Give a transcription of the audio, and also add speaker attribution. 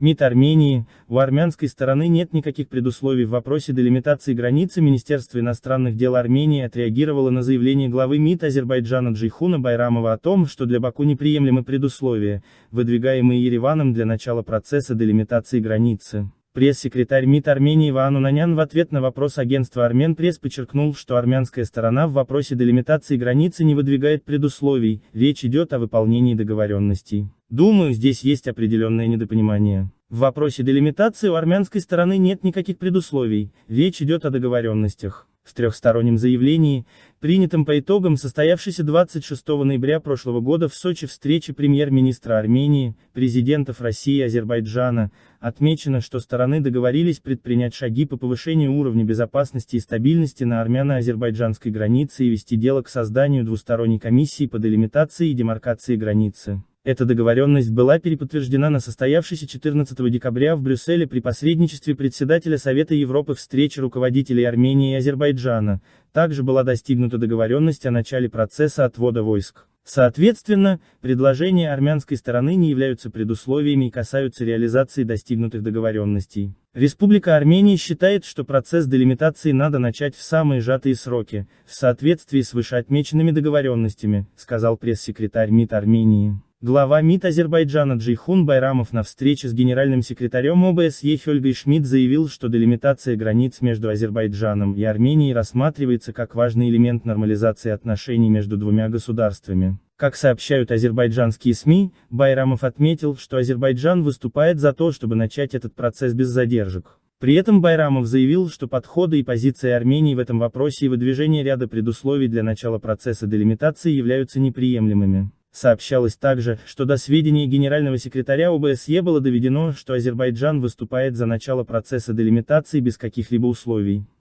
Speaker 1: МИД Армении, у армянской стороны нет никаких предусловий в вопросе делимитации границы Министерство иностранных дел Армении отреагировало на заявление главы МИД Азербайджана Джейхуна Байрамова о том, что для Баку неприемлемы предусловия, выдвигаемые Ереваном для начала процесса делимитации границы. Пресс-секретарь МИД Армении Иван Нанян в ответ на вопрос агентства Армен Пресс подчеркнул, что армянская сторона в вопросе делимитации границы не выдвигает предусловий, речь идет о выполнении договоренностей. Думаю, здесь есть определенное недопонимание. В вопросе делимитации у армянской стороны нет никаких предусловий, речь идет о договоренностях в трехстороннем заявлении, принятом по итогам состоявшейся 26 ноября прошлого года в Сочи встречи премьер-министра Армении, президентов России и Азербайджана, отмечено, что стороны договорились предпринять шаги по повышению уровня безопасности и стабильности на армяно-азербайджанской границе и вести дело к созданию двусторонней комиссии по делимитации и демаркации границы. Эта договоренность была переподтверждена на состоявшейся 14 декабря в Брюсселе при посредничестве председателя Совета Европы встрече руководителей Армении и Азербайджана, также была достигнута договоренность о начале процесса отвода войск. Соответственно, предложения армянской стороны не являются предусловиями и касаются реализации достигнутых договоренностей. Республика Армения считает, что процесс делимитации надо начать в самые сжатые сроки, в соответствии с вышеотмеченными договоренностями, сказал пресс-секретарь МИД Армении. Глава МИД Азербайджана Джейхун Байрамов на встрече с генеральным секретарем ОБСЕ Хельгой Шмидт заявил, что делимитация границ между Азербайджаном и Арменией рассматривается как важный элемент нормализации отношений между двумя государствами. Как сообщают азербайджанские СМИ, Байрамов отметил, что Азербайджан выступает за то, чтобы начать этот процесс без задержек. При этом Байрамов заявил, что подходы и позиции Армении в этом вопросе и выдвижение ряда предусловий для начала процесса делимитации являются неприемлемыми. Сообщалось также, что до сведения генерального секретаря ОБСЕ было доведено, что Азербайджан выступает за начало процесса делимитации без каких-либо условий.